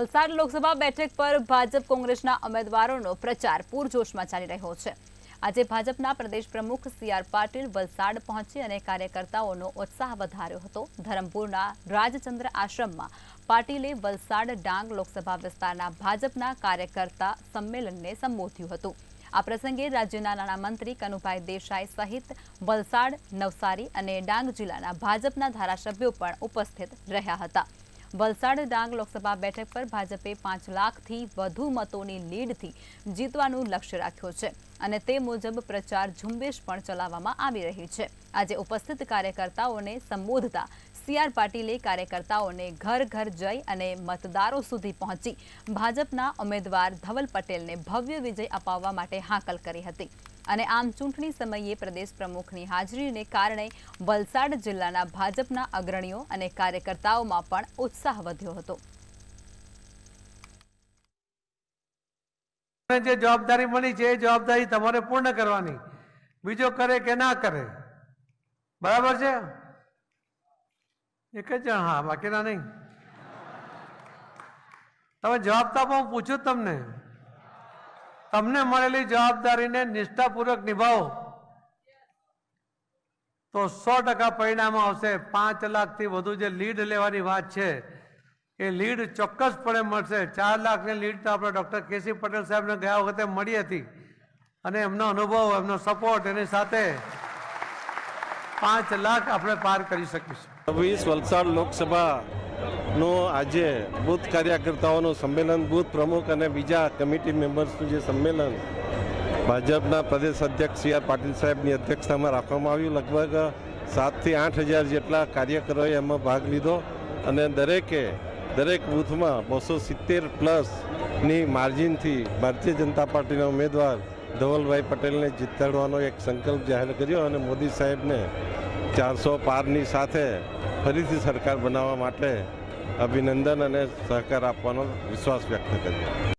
વલસાડ લોકસભા બેઠક પર ભાજપ કોંગ્રેસના ઉમેદવારોનો પ્રચાર પૂરજોશમાં ચાલી રહ્યો છે આજે ભાજપના પ્રદેશ પ્રમુખ સી આર પાટીલ વલસાડ પહોંચી અને કાર્યકર્તાઓનો ઉત્સાહ વધાર્યો હતો ધરમપુરના રાજચંદ્ર આશ્રમમાં પાટીલે વલસાડ ડાંગ લોકસભા વિસ્તારના ભાજપના કાર્યકર્તા સંમેલનને સંબોધ્યું હતું આ પ્રસંગે રાજ્યના નાણામંત્રી કનુભાઈ દેસાઈ સહિત વલસાડ નવસારી અને ડાંગ જિલ્લાના ભાજપના ધારાસભ્યો પણ ઉપસ્થિત રહ્યા હતા વલસાડ ડાંગ લોકસભા બેઠક પર ભાજપે પાંચ લાખથી વધુ મતોની લીડથી જીતવાનું લક્ષ્ય રાખ્યું છે અને તે મુજબ પ્રચાર ઝુંબેશ પણ ચલાવવામાં આવી રહી છે આજે ઉપસ્થિત કાર્યકર્તાઓને સંબોધતા સીઆર પાટીલે કાર્યકર્તાઓને ઘર ઘર જઈ અને મતદારો સુધી પહોંચી ભાજપના ઉમેદવાર ધવલ પટેલને ભવ્ય વિજય અપાવવા માટે હાકલ કરી હતી અને આમ ચૂંટણી સમયે પ્રદેશ પ્રમુખની હાજરીને કારણે વલસાડ જિલ્લાના ભાજપના અગ્રણીઓ અને કાર્યકર્તાઓમાં પણ ઉત્સાહ વધ્યો હતો જે જવાબદારી મળી છે એ જવાબદારી તમારે પૂર્ણ કરવાની બીજો કરે કે ના કરે બરાબર છે એક જ હા બાકીના નહીં તમે જવાબ તો આપો હું પૂછું તમને તમને મળેલી જવાબદારીને નિષ્ઠાપૂર્વક નિભાવો તો સો ટકા પરિણામ આવશે પાંચ લાખથી વધુ જે લીડ લેવાની વાત છે એ લીડ ચોક્કસપણે મળશે ચાર લાખની લીડ તો આપણે ડૉક્ટર કેસી પટેલ સાહેબને ગયા વખતે મળી હતી અને એમનો અનુભવ એમનો સપોર્ટ એની સાથે પાંચ લાખ આપણે પાર કરી શકીશું વીસ વલસાડ લોકસભા નું આજે બૂથ કાર્યકર્તાઓનું સંમેલન બૂથ પ્રમુખ અને બીજા કમિટી મેમ્બર્સનું જે સંમેલન ભાજપના પ્રદેશ અધ્યક્ષ સી આર પાટીલ સાહેબની અધ્યક્ષતામાં રાખવામાં આવ્યું લગભગ સાતથી આઠ હજાર જેટલા કાર્યકરોએ એમાં ભાગ લીધો અને દરેકે દરેક બૂથમાં બસો સિત્તેર પ્લસની માર્જિનથી ભારતીય જનતા પાર્ટીના ઉમેદવાર ધવલભાઈ પટેલને જીતાડવાનો એક સંકલ્પ જાહેર કર્યો અને મોદી સાહેબને ચારસો પારની સાથે ફરીથી સરકાર બનાવવા માટે અભિનંદન અને સહકાર આપવાનો વિશ્વાસ વ્યક્ત કર્યો